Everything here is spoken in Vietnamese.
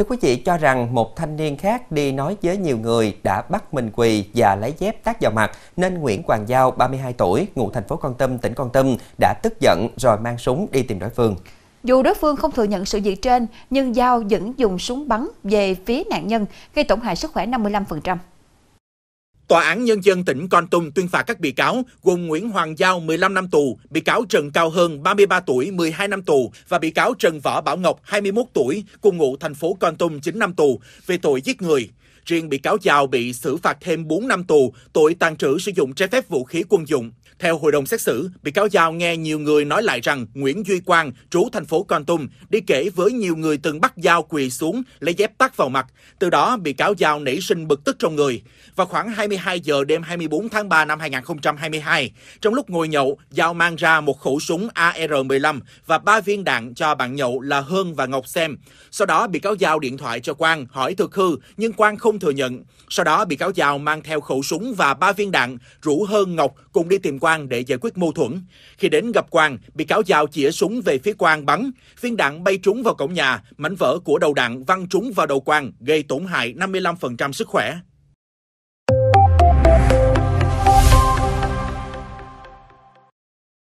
Thưa quý vị, cho rằng một thanh niên khác đi nói với nhiều người đã bắt mình quỳ và lấy dép tác vào mặt nên Nguyễn Hoàng Giao, 32 tuổi, ngụ thành phố Con Tâm, tỉnh Con Tâm đã tức giận rồi mang súng đi tìm đối phương. Dù đối phương không thừa nhận sự việc trên, nhưng Giao vẫn dùng súng bắn về phía nạn nhân gây tổn hại sức khỏe 55%. Tòa án Nhân dân tỉnh Con Tum tuyên phạt các bị cáo gồm Nguyễn Hoàng Giao 15 năm tù, bị cáo Trần Cao Hơn 33 tuổi 12 năm tù và bị cáo Trần Võ Bảo Ngọc 21 tuổi cùng ngụ thành phố Con Tum 9 năm tù về tội giết người. Riêng bị cáo Giao bị xử phạt thêm 4 năm tù tội tàn trữ sử dụng trái phép vũ khí quân dụng. Theo hội đồng xét xử, bị cáo Giao nghe nhiều người nói lại rằng Nguyễn Duy Quang, trú thành phố Con Tum, đi kể với nhiều người từng bắt Giao quỳ xuống, lấy dép tắt vào mặt. Từ đó, bị cáo Giao nảy sinh bực tức trong người. Vào khoảng 22 giờ đêm 24 tháng 3 năm 2022, trong lúc ngồi nhậu, Giao mang ra một khẩu súng AR-15 và ba viên đạn cho bạn nhậu là Hương và Ngọc xem. Sau đó, bị cáo Giao điện thoại cho Quang hỏi thực hư, nhưng Quang không không thừa nhận. Sau đó, bị cáo Giàu mang theo khẩu súng và ba viên đạn, rủ Hơn Ngọc cùng đi tìm Quang để giải quyết mâu thuẫn. Khi đến gặp Quang, bị cáo Giàu chĩa súng về phía Quang bắn. Viên đạn bay trúng vào cổng nhà, mảnh vỡ của đầu đạn văng trúng vào đầu Quang, gây tổn hại 55% sức khỏe.